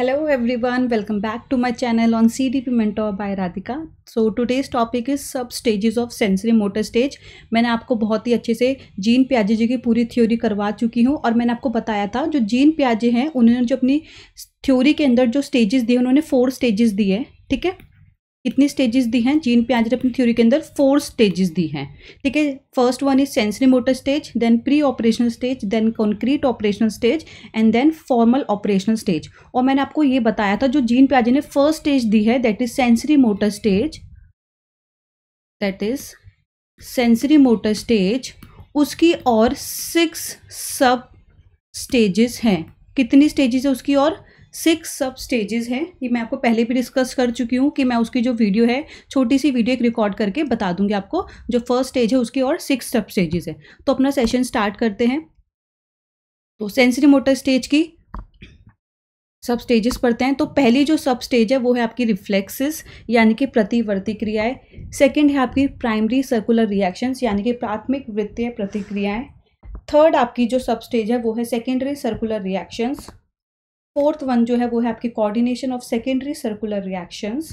hello everyone welcome back to my channel on C D P mentor by Radhika so today इस topic is sub stages of sensory motor stage मैंने आपको बहुत ही अच्छे से gene प्याजे जी की पूरी थ्योरी करवा चुकी हूँ और मैंने आपको बताया था जो जीन प्याजे हैं उन्होंने जो अपनी थ्योरी के अंदर जो स्टेजेस दिए उन्होंने फोर स्टेजेस दिए ठीक है कितनी स्टेजेस दी हैं जीन प्याज ने अपनी थ्योरी के अंदर फोर स्टेजेस दी हैं ठीक है first one is sensory motor stage then pre operational stage then concrete operational stage and then formal operational stage और मैंने आपको ये बताया था जो जीन प्याजे ने फर्स्ट स्टेज दी है that is sensory motor stage that is sensory motor stage उसकी और सिक्स सब स्टेजेस हैं कितनी स्टेजेस है उसकी और सिक्स सब स्टेजेस हैं ये मैं आपको पहले भी डिस्कस कर चुकी हूँ कि मैं उसकी जो वीडियो है छोटी सी वीडियो एक रिकॉर्ड करके बता दूंगी आपको जो फर्स्ट स्टेज है उसकी और सिक्स सब स्टेजेस है तो अपना सेशन स्टार्ट करते हैं तो सेंसरी मोटर स्टेज की सब स्टेजेस पढ़ते हैं तो पहली जो सब स्टेज है वो है आपकी रिफ्लेक्सेस यानी कि प्रतिवर्ती क्रियाएं सेकंड है आपकी प्राइमरी सर्कुलर रिएक्शंस यानी कि प्राथमिक वृत्तीय प्रतिक्रियाएं थर्ड आपकी जो सब स्टेज है वो है secondary circular reactions fourth one जो है वो है आपकी coordination of secondary circular reactions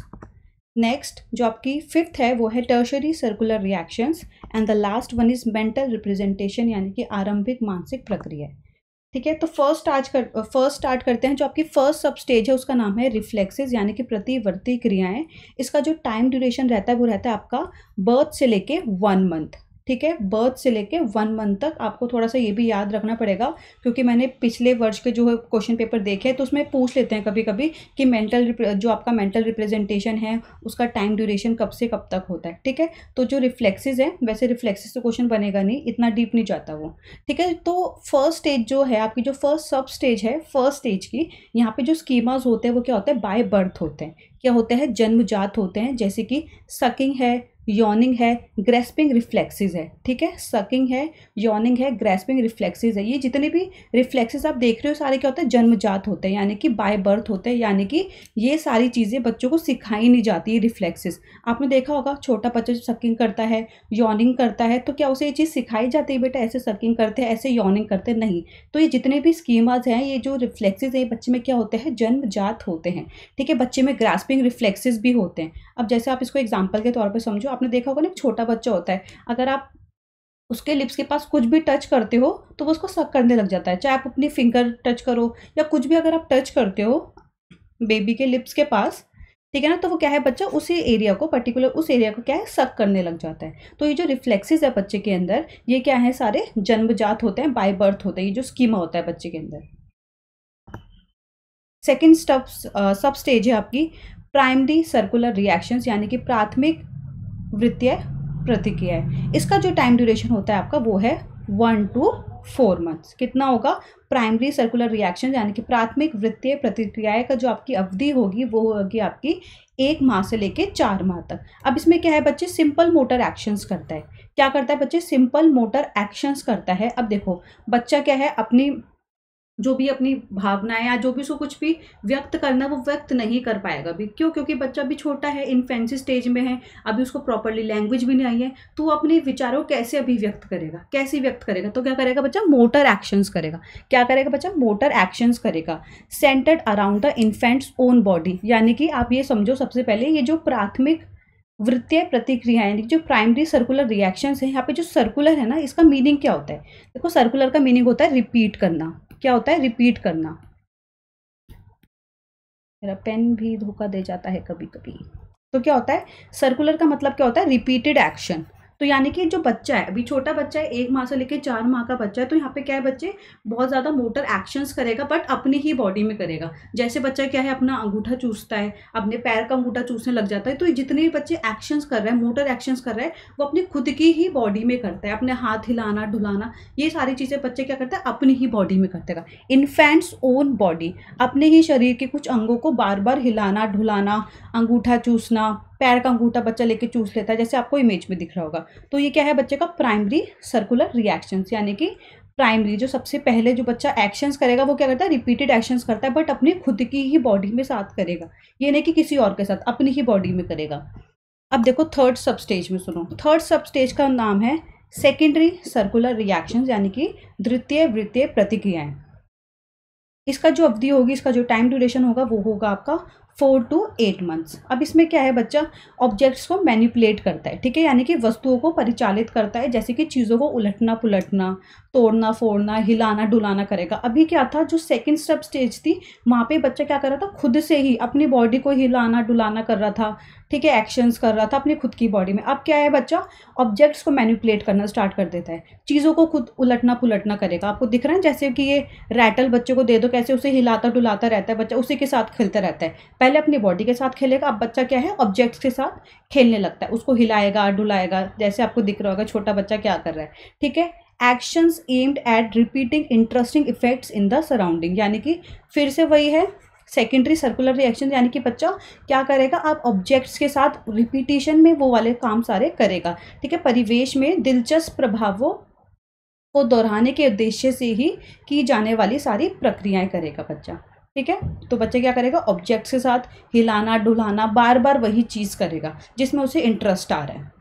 next जो आपकी फिफ्थ है वो है tertiary circular reactions and the last one is mental representation यानी कि आरंभिक मानसिक प्रक्रिया ठीक है तो फर्स्ट आज कर फर्स्ट स्टार्ट करते हैं जो आपकी फर्स्ट सब स्टेज है उसका नाम है रिफ्लेक्सेस यानी कि प्रतिवर्ती क्रियाएं इसका जो टाइम ड्यूरेशन रहता है वो रहता है आपका बर्थ से लेके वन मंथ ठीक है बर्थ से लेके वन मंथ तक आपको थोड़ा सा ये भी याद रखना पड़ेगा क्योंकि मैंने पिछले वर्ष के जो है क्वेश्चन पेपर देखे तो उसमें पूछ लेते हैं कभी कभी कि मेंटल जो आपका मेंटल रिप्रेजेंटेशन है उसका टाइम ड्यूरेशन कब से कब तक होता है ठीक है तो जो रिफ्लेक्सेज हैं वैसे रिफ्लेक्सेज तो क्वेश्चन बनेगा नहीं इतना डीप नहीं जाता वो ठीक है तो फर्स्ट स्टेज जो है आपकी जो फर्स्ट सब स्टेज है फर्स्ट स्टेज की यहाँ पर जो स्कीमाज होते हैं वो क्या होते हैं बाय बर्थ होते हैं क्या होते हैं जन्मजात होते हैं जैसे कि सकिंग है योनिंग है ग्रेस्पिंग रिफ्लेक्सेस है ठीक है सकिंग है योनिंग है ग्रेस्पिंग रिफ्लेक्सेस है ये जितने भी रिफ्लेक्सेस आप देख रहे हो सारे क्या होते हैं जन्मजात होते हैं यानी कि बाय बर्थ होते हैं यानी कि ये सारी चीज़ें बच्चों को सिखाई नहीं जाती है रिफ्लेक्सेस आपने देखा होगा छोटा बच्चा जब सकिंग करता है योनिंग करता है तो क्या उसे ये चीज़ सिखाई जाती है बेटा ऐसे सकिंग करते हैं ऐसे योनिंग करते नहीं तो ये जितने भी स्कीमाज हैं ये जो रिफ्लेक्सेज हैं बच्चे में क्या होते हैं जन्मजात होते हैं ठीक है बच्चे में ग्रास्पिंग रिफ्लेक्सेज भी होते हैं अब जैसे आप इसको एग्जाम्पल के तौर पर समझो आपने देखा होगा ना एक छोटा बच्चा होता है अगर आप उसके लिप्स के पास कुछ भी टच करते हो तो वो उसको सक करने लग जाता है चाहे आप अपनी फिंगर टच करो या कुछ भी अगर आप टच करते हो बेबी के लिप्स के पास ठीक है ना तो वो क्या है बच्चा उसी एरिया को पर्टिकुलर उस एरिया को क्या है सक करने लग जाता है तो ये जो रिफ्लेक्सेस है बच्चे के अंदर ये क्या है सारे जन्मजात होते हैं बाय बर्थ होते हैं ये जो स्कीमा होता है बच्चे के अंदर सेकेंड स्टप सब स्टेज है आपकी प्राइमरी सर्कुलर रिएक्शंस यानी कि प्राथमिक वृत्तीय प्रतिक्रिया इसका जो टाइम ड्यूरेशन होता है आपका वो है वन टू फोर मंथ्स कितना होगा प्राइमरी सर्कुलर रिएक्शन यानी कि प्राथमिक वृत्तीय प्रतिक्रियाएँ का जो आपकी अवधि होगी वो होगी आपकी एक माह से लेके चार माह तक अब इसमें क्या है बच्चे सिंपल मोटर एक्शंस करता है क्या करता है बच्चे सिंपल मोटर एक्शंस करता है अब देखो बच्चा क्या है अपनी जो भी अपनी भावनाएं या जो भी उसको कुछ भी व्यक्त करना वो व्यक्त नहीं कर पाएगा अभी क्यों क्योंकि बच्चा अभी छोटा है इन्फेंसी स्टेज में है अभी उसको प्रॉपरली लैंग्वेज भी नहीं आई है तो वो अपने विचारों कैसे अभी व्यक्त करेगा कैसे व्यक्त करेगा तो क्या करेगा बच्चा मोटर एक्शंस करेगा क्या करेगा बच्चा मोटर एक्शंस करेगा centred around the infant's own body यानी कि आप ये समझो सबसे पहले ये जो प्राथमिक वृत्तीय प्रतिक्रिया यानी जो प्राइमरी सर्कुलर रिएक्शंस है यहाँ पे जो सर्कुलर है ना इसका मीनिंग क्या होता है देखो सर्कुलर का मीनिंग होता है रिपीट करना क्या होता है रिपीट करना मेरा पेन भी धोखा दे जाता है कभी कभी तो क्या होता है सर्कुलर का मतलब क्या होता है रिपीटेड एक्शन तो यानी कि जो बच्चा है अभी छोटा बच्चा है एक माह से लेकर चार माह का बच्चा है तो यहाँ पे क्या है बच्चे बहुत ज़्यादा मोटर एक्शंस करेगा बट अपनी ही बॉडी में करेगा जैसे बच्चा क्या है अपना अंगूठा चूसता है अपने पैर का अंगूठा चूसने लग जाता है तो जितने भी बच्चे एक्शंस कर रहे हैं मोटर एक्शंस कर रहे हैं वो अपनी खुद की ही बॉडी में करता है अपने हाथ हिलाना ढुलाना ये सारी चीज़ें बच्चे क्या करते हैं अपनी ही बॉडी में करतेगा इन्फेंट्स ओन बॉडी अपने ही शरीर के कुछ अंगों को बार बार हिलाना ढुलाना अंगूठा चूसना पैर का अंगूठा बच्चा लेके चूस लेता है जैसे आपको इमेज में दिख रहा होगा तो ये क्या है बच्चे का प्राइमरी सर्कुलर रिएक्शंस यानी कि प्राइमरी जो सबसे पहले जो बच्चा एक्शंस करेगा वो क्या करता है रिपीटेड एक्शंस करता है बट अपनी खुद की ही बॉडी में साथ करेगा ये नहीं कि किसी और के साथ अपनी ही बॉडी में करेगा अब देखो थर्ड सब स्टेज में सुनो थर्ड सब स्टेज का नाम है सेकेंडरी सर्कुलर रिएक्शन यानी कि द्वितीय वृत्तीय प्रतिक्रियाएं इसका जो अवधि होगी इसका जो टाइम ड्यूरेशन होगा वो होगा आपका फोर टू एट मंथ्स अब इसमें क्या है बच्चा ऑब्जेक्ट्स को मैनिपुलेट करता है ठीक है यानी कि वस्तुओं को परिचालित करता है जैसे कि चीज़ों को उलटना पुलटना तोड़ना फोड़ना हिलाना डुलाना करेगा अभी क्या था जो सेकेंड स्टेप स्टेज थी वहाँ पे बच्चा क्या कर रहा था खुद से ही अपनी बॉडी को हिलाना डुलाना कर रहा था ठीक है एक्शंस कर रहा था अपनी खुद की बॉडी में अब क्या है बच्चा ऑब्जेक्ट्स को मैनिपुलेट करना स्टार्ट कर देता है चीज़ों को खुद उलटना पुलटना करेगा आपको दिख रहा है जैसे कि ये रैटल बच्चे को दे दो कैसे उसे हिलाता डुलाता रहता है बच्चा उसी के साथ खेलता रहता है पहले अपनी बॉडी के साथ खेलेगा अब बच्चा क्या है ऑब्जेक्ट्स के साथ खेलने लगता है उसको हिलाएगा डुलाएगा जैसे आपको दिख रहा होगा छोटा बच्चा क्या कर रहा है ठीक है actions aimed at repeating interesting effects in the surrounding यानी कि फिर से वही है सेकेंडरी सर्कुलर रिएक्शन यानी कि बच्चा क्या करेगा आप ऑब्जेक्ट्स के साथ रिपीटेशन में वो वाले काम सारे करेगा ठीक है परिवेश में दिलचस्प प्रभावों को दोहराने के उद्देश्य से ही की जाने वाली सारी प्रक्रियाएं करेगा बच्चा ठीक है तो बच्चा क्या करेगा ऑब्जेक्ट्स के साथ हिलाना डुलाना बार बार वही चीज़ करेगा जिसमें उसे इंटरेस्ट आ रहा है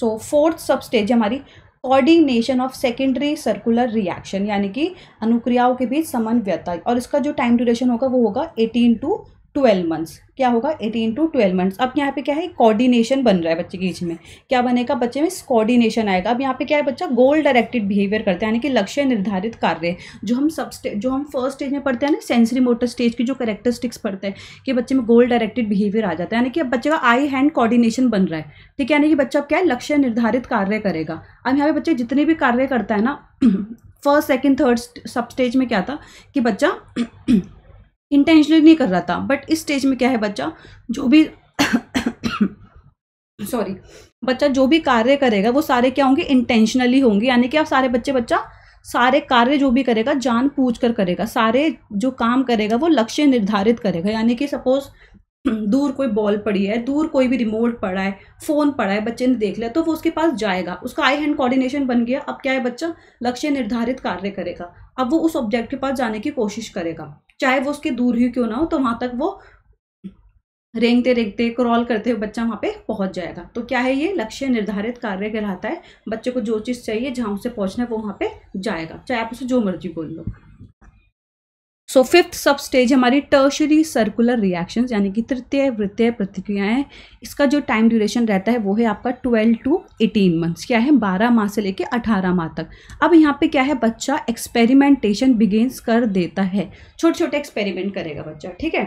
सो फोर्थ सब स्टेज हमारी coordination of secondary circular reaction यानी कि अनुक्रियाओं के बीच समन्वयता और इसका जो टाइम ड्यूरेशन होगा वो होगा एटीन टू ट्वेल्व मंथ्स क्या होगा एटीन टू ट्वेल्व मंथ्स अब यहाँ पे क्या है कोऑर्डिनेशन बन रहा है बच्चे के बीच में क्या बनेगा बच्चे में कोऑर्डिनेशन आएगा अब यहाँ पे क्या है बच्चा गोल डायरेक्टेड बिहेवियर करता है यानी कि लक्ष्य निर्धारित कार्य जो हम सब जो हम फर्स्ट स्टेज में पढ़ते हैं ना सेंसरी मोटर स्टेज की जो करेक्टरिस्टिक्स पढ़ते हैं कि बच्चे में गोल डायरेक्टेड बिहेवियर आ जाता है यानी कि अब बच्चे का आई हैंड कॉर्डिनेशन बन रहा है ठीक है यानी कि बच्चा अब क्या है लक्ष्य निर्धारित कार्य करेगा अब यहाँ पे बच्चे जितने भी कार्य करता है ना first second third sub stage में क्या था कि बच्चा इंटेंशनली नहीं कर रहा था बट इस स्टेज में क्या है बच्चा जो भी सॉरी बच्चा जो भी कार्य करेगा वो सारे क्या होंगे इंटेंशनली होंगे यानी कि आप सारे बच्चे बच्चा सारे कार्य जो भी करेगा जान पूछ कर करेगा सारे जो काम करेगा वो लक्ष्य निर्धारित करेगा यानी कि सपोज दूर कोई बॉल पड़ी है दूर कोई भी रिमोट पड़ा है फ़ोन पड़ा है बच्चे ने देख लिया तो वो उसके पास जाएगा उसका आई हैंड कोऑर्डिनेशन बन गया अब क्या है बच्चा लक्ष्य निर्धारित कार्य करेगा अब वो उस ऑब्जेक्ट के पास जाने की कोशिश करेगा चाहे वो उसके दूर ही क्यों ना हो तो वहां तक वो रेंगते रेंगते क्रॉल करते हुए बच्चा वहाँ पे पहुँच जाएगा तो क्या है ये लक्ष्य निर्धारित कार्य कहलाता है बच्चे को जो चीज़ चाहिए जहाँ उसे पहुँचना है वो वहाँ पे जाएगा चाहे आप उसे जो मर्जी बोल लो सो फिफ्थ सब स्टेज हमारी टर्शरी सर्कुलर रिएक्शन यानी कि तृतीय वृत्तीय प्रतिक्रियाएं इसका जो टाइम ड्यूरेशन रहता है वो है आपका ट्वेल्व टू एटीन मंथ्स क्या है बारह माह से लेके अठारह माह तक अब यहाँ पे क्या है बच्चा एक्सपेरिमेंटेशन बिगेन्स कर देता है छोटे छोटे एक्सपेरिमेंट करेगा बच्चा ठीक है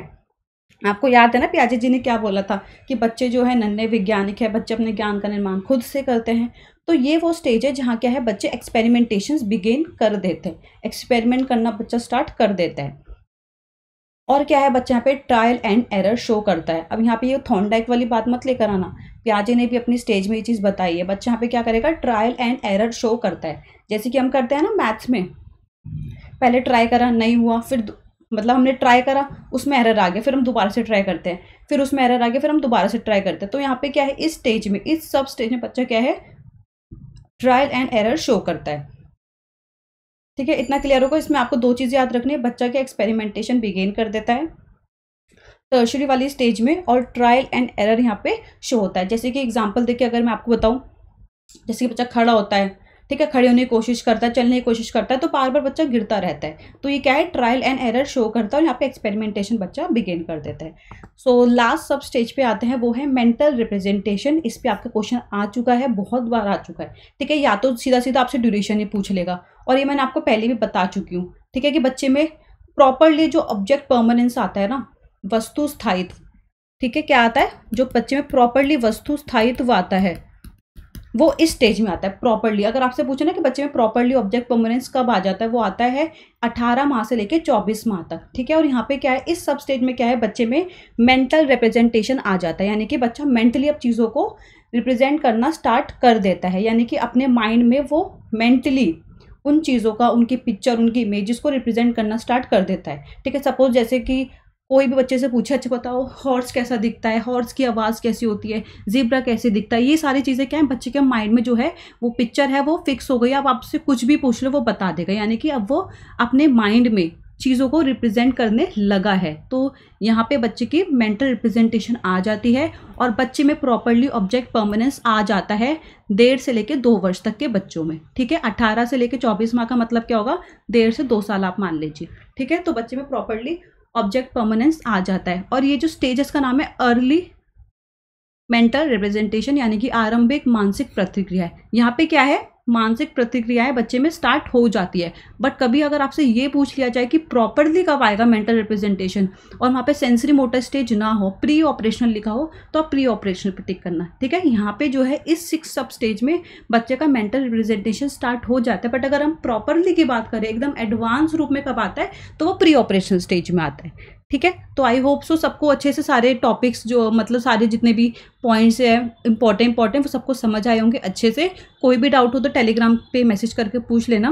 आपको याद है ना प्याजे जी ने क्या बोला था कि बच्चे जो है नन्हे वैज्ञानिक है बच्चे अपने ज्ञान का निर्माण खुद से करते हैं तो ये वो स्टेज है जहाँ क्या है बच्चे एक्सपेरिमेंटेशन बिगेन कर देते हैं एक्सपेरिमेंट करना बच्चा स्टार्ट कर देता है और क्या है बच्चा यहाँ पे ट्रायल एंड एरर शो करता है अब यहाँ पे ये थॉन्डाइक वाली बात मत लेकर आना प्याजे ने भी अपनी स्टेज में ये चीज़ बताई है बच्चा यहाँ पे क्या करेगा ट्रायल एंड एरर शो करता है जैसे कि हम करते हैं ना मैथ्स में पहले ट्राई करा नहीं हुआ फिर मतलब हमने ट्राई करा उसमें एरर आ गया फिर हम दोबारा से ट्राई करते हैं फिर उसमें एरर आ गया फिर हम दोबारा से ट्राई करते हैं तो यहाँ पे क्या है इस स्टेज में इस सब स्टेज में बच्चा क्या है ट्रायल एंड एरर शो करता है ठीक है इतना क्लियर होगा इसमें आपको दो चीज़ें याद रखनी है बच्चा क्या एक्सपेरिमेंटेशन बिगेन कर देता है टर्शरी वाली स्टेज में और ट्रायल एंड एरर यहाँ पे शो होता है जैसे कि एग्जाम्पल देखिए अगर मैं आपको बताऊँ जैसे कि बच्चा खड़ा होता है ठीक है खड़े होने की कोशिश करता है चलने की कोशिश करता है तो बार बार बच्चा गिरता रहता है तो ये क्या है ट्रायल एंड एरर शो करता है और यहाँ पे एक्सपेरिमेंटेशन बच्चा बिगेन कर देता है सो लास्ट सब स्टेज पे आते हैं वो है मेंटल रिप्रेजेंटेशन इस पर आपका क्वेश्चन आ चुका है बहुत बार आ चुका है ठीक है या तो सीधा सीधा आपसे ड्यूरेशन ही पूछ लेगा और ये मैंने आपको पहले भी बता चुकी हूँ ठीक है कि बच्चे में प्रॉपरली जो ऑब्जेक्ट परमानेंस आता है ना वस्तु स्थायित्व ठीक है क्या आता है जो बच्चे में प्रॉपरली वस्तु स्थायित्व आता है वो इस स्टेज में आता है प्रॉपरली अगर आपसे पूछे ना कि बच्चे में प्रॉपरली ऑब्जेक्ट परमानेंस कब आ जाता है वो आता है 18 माह से लेके 24 माह तक ठीक है और यहाँ पे क्या है इस सब स्टेज में क्या है बच्चे में मेंटल रिप्रेजेंटेशन आ जाता है यानी कि बच्चा मेंटली अब चीज़ों को रिप्रेजेंट करना स्टार्ट कर देता है यानी कि अपने माइंड में वो मेंटली उन चीज़ों का उनकी पिक्चर उनकी इमेजेस को रिप्रेजेंट करना स्टार्ट कर देता है ठीक है सपोज जैसे कि कोई भी बच्चे से पूछे अच्छा बताओ हॉर्स कैसा दिखता है हॉर्स की आवाज़ कैसी होती है जिब्रा कैसे दिखता है ये सारी चीज़ें क्या है बच्चे के माइंड में जो है वो पिक्चर है वो फिक्स हो गई अब आपसे कुछ भी पूछ लो वो बता देगा यानी कि अब वो अपने माइंड में चीज़ों को रिप्रेजेंट करने लगा है तो यहाँ पे बच्चे की मेंटल रिप्रेजेंटेशन आ जाती है और बच्चे में प्रॉपरली ऑब्जेक्ट परमानेंस आ जाता है डेढ़ से लेके दो वर्ष तक के बच्चों में ठीक है अट्ठारह से लेके चौबीस माह का मतलब क्या होगा डेढ़ से दो साल आप मान लीजिए ठीक है तो बच्चे में प्रॉपरली ऑब्जेक्ट परमानेंस आ जाता है और ये जो स्टेजेस का नाम है अर्ली मेंटल रिप्रेजेंटेशन यानी कि आरंभिक मानसिक प्रतिक्रिया है यहाँ पे क्या है मानसिक प्रतिक्रियाएं बच्चे में स्टार्ट हो जाती है बट कभी अगर आपसे ये पूछ लिया जाए कि प्रॉपरली कब आएगा मेंटल रिप्रेजेंटेशन और वहाँ पे सेंसरी मोटर स्टेज ना हो प्री ऑपरेशनल लिखा हो तो आप प्री ऑपरेशनल पर टिक करना ठीक है यहाँ पे जो है इस सिक्स सब स्टेज में बच्चे का मेंटल रिप्रेजेंटेशन स्टार्ट हो जाता है बट अगर हम प्रॉपरली की बात करें एकदम एडवांस रूप में कब आता है तो वो प्री ऑपरेशन स्टेज में आता है ठीक है तो आई होप सो सबको अच्छे से सारे टॉपिक्स जो मतलब सारे जितने भी पॉइंट्स हैं इंपॉर्टेंट इंपॉर्टेंट वो सबको समझ आए होंगे अच्छे से कोई भी डाउट हो तो टेलीग्राम पे मैसेज करके पूछ लेना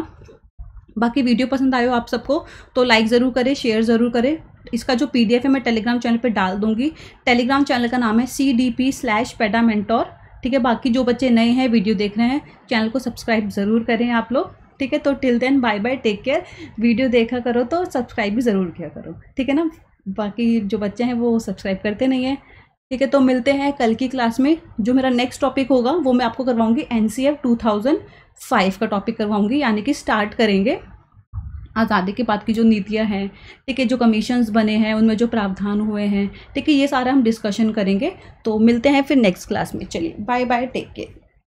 बाकी वीडियो पसंद आए हो आप सबको तो लाइक ज़रूर करें शेयर ज़रूर करें इसका जो पी है मैं टेलीग्राम चैनल पर डाल दूँगी टेलीग्राम चैनल का नाम है सी डी पी स्लैश पेडामेंटोर ठीक है बाकी जो बच्चे नए हैं वीडियो देख रहे हैं चैनल को सब्सक्राइब ज़रूर करें आप लोग ठीक है तो till then bye bye take care video देखा करो तो सब्सक्राइब भी ज़रूर किया करो ठीक है ना बाकी जो बच्चे हैं वो सब्सक्राइब करते नहीं हैं ठीक है तो मिलते हैं कल की क्लास में जो मेरा नेक्स्ट टॉपिक होगा वो मैं आपको करवाऊंगी N C F two thousand five का टॉपिक करवाऊंगी यानी कि स्टार्ट करेंगे आज़ादी के बाद की जो नीतियाँ हैं ठीक है जो कमीशंस बने हैं उनमें जो प्रावधान हुए हैं ठीक है ये सारा हम डिस्कशन करेंगे तो मिलते हैं फिर नेक्स्ट क्लास में चलिए बाय बाय टेक केयर